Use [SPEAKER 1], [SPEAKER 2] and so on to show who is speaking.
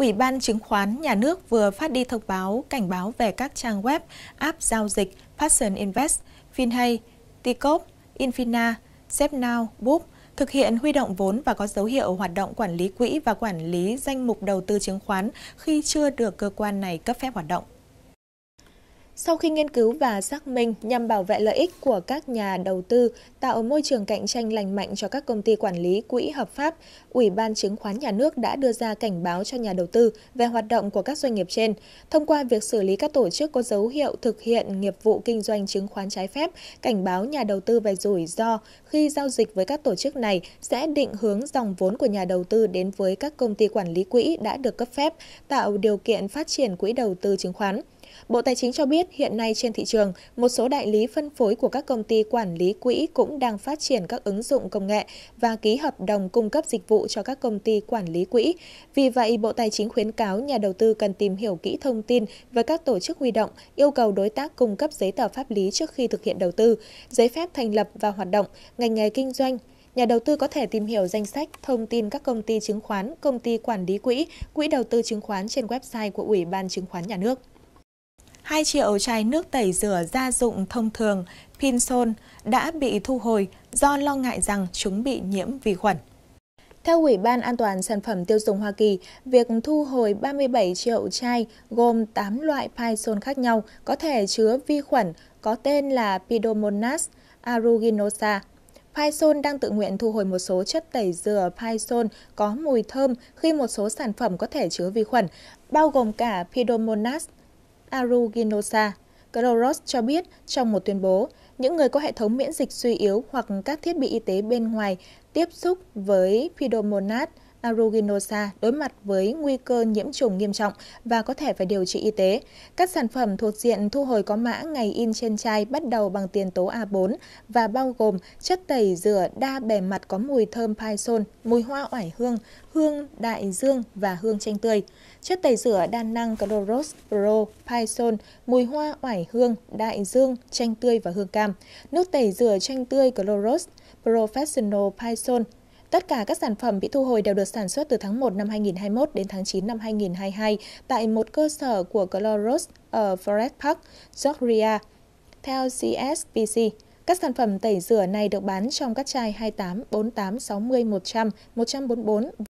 [SPEAKER 1] Ủy ban Chứng khoán Nhà nước vừa phát đi thông báo cảnh báo về các trang web, app giao dịch Fashion Invest, Finhay, Ticop, Infina, Zepnow, Boop thực hiện huy động vốn và có dấu hiệu hoạt động quản lý quỹ và quản lý danh mục đầu tư chứng khoán khi chưa được cơ quan này cấp phép hoạt động. Sau khi nghiên cứu và xác minh nhằm bảo vệ lợi ích của các nhà đầu tư, tạo môi trường cạnh tranh lành mạnh cho các công ty quản lý quỹ hợp pháp, Ủy ban Chứng khoán Nhà nước đã đưa ra cảnh báo cho nhà đầu tư về hoạt động của các doanh nghiệp trên thông qua việc xử lý các tổ chức có dấu hiệu thực hiện nghiệp vụ kinh doanh chứng khoán trái phép, cảnh báo nhà đầu tư về rủi ro khi giao dịch với các tổ chức này sẽ định hướng dòng vốn của nhà đầu tư đến với các công ty quản lý quỹ đã được cấp phép, tạo điều kiện phát triển quỹ đầu tư chứng khoán. Bộ Tài chính cho biết hiện nay trên thị trường, một số đại lý phân phối của các công ty quản lý quỹ cũng đang phát triển các ứng dụng công nghệ và ký hợp đồng cung cấp dịch vụ cho các công ty quản lý quỹ. Vì vậy, Bộ Tài chính khuyến cáo nhà đầu tư cần tìm hiểu kỹ thông tin về các tổ chức huy động, yêu cầu đối tác cung cấp giấy tờ pháp lý trước khi thực hiện đầu tư, giấy phép thành lập và hoạt động, ngành nghề kinh doanh, nhà đầu tư có thể tìm hiểu danh sách, thông tin các công ty chứng khoán, công ty quản lý quỹ, quỹ đầu tư chứng khoán trên website của Ủy ban Chứng khoán Nhà nước hai triệu chai nước tẩy rửa gia dụng thông thường Pinson đã bị thu hồi do lo ngại rằng chúng bị nhiễm vi khuẩn. Theo Ủy ban An toàn Sản phẩm Tiêu dùng Hoa Kỳ, việc thu hồi 37 triệu chai gồm 8 loại Pison khác nhau có thể chứa vi khuẩn có tên là Pseudomonas aeruginosa. Pison đang tự nguyện thu hồi một số chất tẩy rửa Pison có mùi thơm khi một số sản phẩm có thể chứa vi khuẩn, bao gồm cả pidomonas. Aruginosa. Kroros cho biết trong một tuyên bố, những người có hệ thống miễn dịch suy yếu hoặc các thiết bị y tế bên ngoài tiếp xúc với Pseudomonas Aruginosa đối mặt với nguy cơ nhiễm trùng nghiêm trọng và có thể phải điều trị y tế. Các sản phẩm thuộc diện thu hồi có mã ngày in trên chai bắt đầu bằng tiền tố A4 và bao gồm chất tẩy rửa đa bề mặt có mùi thơm paisol, mùi hoa oải hương, hương đại dương và hương chanh tươi. Chất tẩy rửa đa năng Chloros Pro Paisol, mùi hoa oải hương, đại dương, chanh tươi và hương cam. Nước tẩy rửa chanh tươi Chloros Professional Paisol, Tất cả các sản phẩm bị thu hồi đều được sản xuất từ tháng 1 năm 2021 đến tháng 9 năm 2022 tại một cơ sở của Cloros ở Forest Park, Georgia. Theo CSPC, các sản phẩm tẩy rửa này được bán trong các chai 28, 48, 60, 100, 144